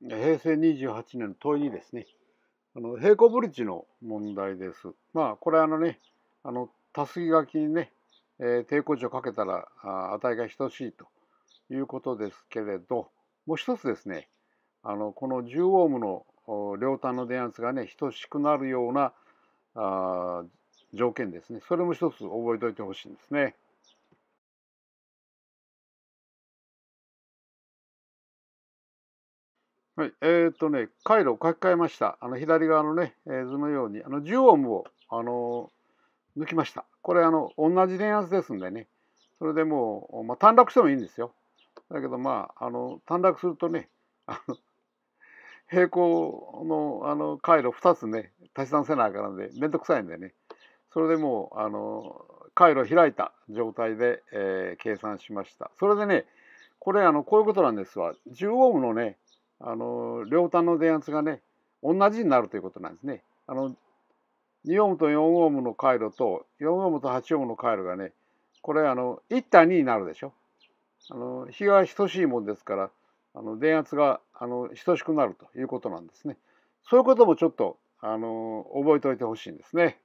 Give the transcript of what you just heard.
平成28年問いにですね、あの平行ブリッジの問題です。まあ、これあのね、あの、たすき書きにね、えー、抵抗値をかけたらあ値が等しいということですけれど、もう一つですね、あの、この10オームの両端の電圧がね、等しくなるようなあ条件ですね。それも一つ覚えておいてほしいんですね。はい、えー、っとね、回路を書き換えました。あの左側のね、えー、図のように、あの10オームを、あの抜きました。これ、あの、同じ電圧ですんでね、それでもう、まあ、短絡してもいいんですよ。だけど、まあ、あの、短絡するとね、あの、平行のあの回路2つね、足し算せなあかんで、めんどくさいんでね、それでもう、あの、回路開いた状態で、えー、計算しました。それでね、これ、あの、こういうことなんですわ。10オームのね、あの両端の電圧がね同じになるということなんですね。あの2オームと4オームの回路と4オームと8オームの回路がねこれあの1対2になるでしょ。あの比が等しいもんですからあの電圧があの等しくなるということなんですね。そういうこともちょっとあの覚えておいてほしいんですね。